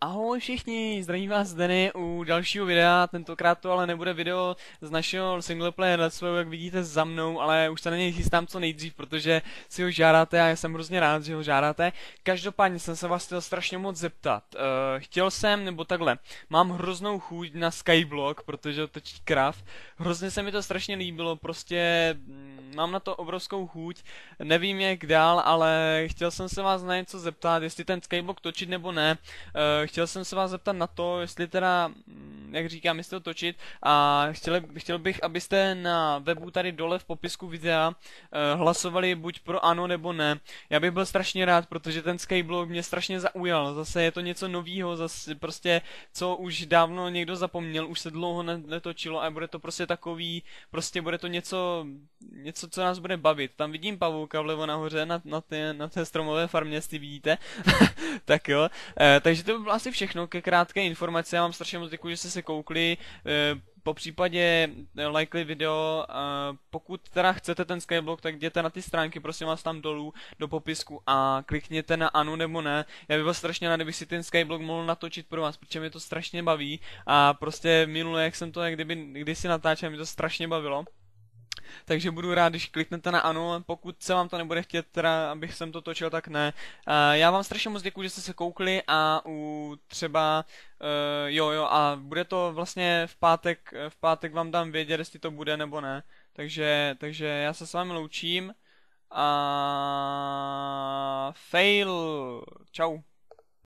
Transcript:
Ahoj všichni, zdravím vás Denny u dalšího videa, tentokrát to ale nebude video z našeho singleplayer let's play, jak vidíte za mnou, ale už se na něj chystám co nejdřív, protože si ho žádáte a já jsem hrozně rád, že ho žádáte. Každopádně jsem se vás chtěl strašně moc zeptat, uh, chtěl jsem, nebo takhle, mám hroznou chuť na Skyblock, protože točí krav, hrozně se mi to strašně líbilo, prostě mm, mám na to obrovskou chuť, nevím jak dál, ale chtěl jsem se vás na něco zeptat, jestli ten skyblock točit nebo ne. Eh, chtěl jsem se vás zeptat na to, jestli teda mm, jak říkám, jestli to točit a chtěl, chtěl bych, abyste na webu tady dole v popisku videa uh, hlasovali buď pro ano nebo ne. Já bych byl strašně rád, protože ten Skyblog mě strašně zaujal. Zase je to něco novýho, zase prostě co už dávno někdo zapomněl, už se dlouho netočilo a bude to prostě takový, prostě bude to něco, něco, co nás bude bavit. Tam vidím pavouka vlevo nahoře na, na, té, na té stromové farmě, jestli vidíte. tak jo. uh, takže to by bylo asi všechno ke krátké informaci. Já vám strašně moc děkuji, že jste se se koukli, eh, po případě eh, likely video, pokud teda chcete ten skyblock, tak jděte na ty stránky, prosím vás tam dolů do popisku a klikněte na ano nebo ne. Já bych byl strašně rád, kdybych si ten skyblock mohl natočit pro vás, protože mě to strašně baví a prostě minule, jak jsem to jak kdyby, kdysi natáčel, mi to strašně bavilo takže budu rád, když kliknete na ano, pokud se vám to nebude chtět, teda, abych jsem to točil, tak ne. Uh, já vám strašně moc děkuji, že jste se koukli a u třeba, uh, jo jo, a bude to vlastně v pátek, eh, v pátek vám dám vědět, jestli to bude nebo ne. Takže, takže já se s vámi loučím a fail, čau.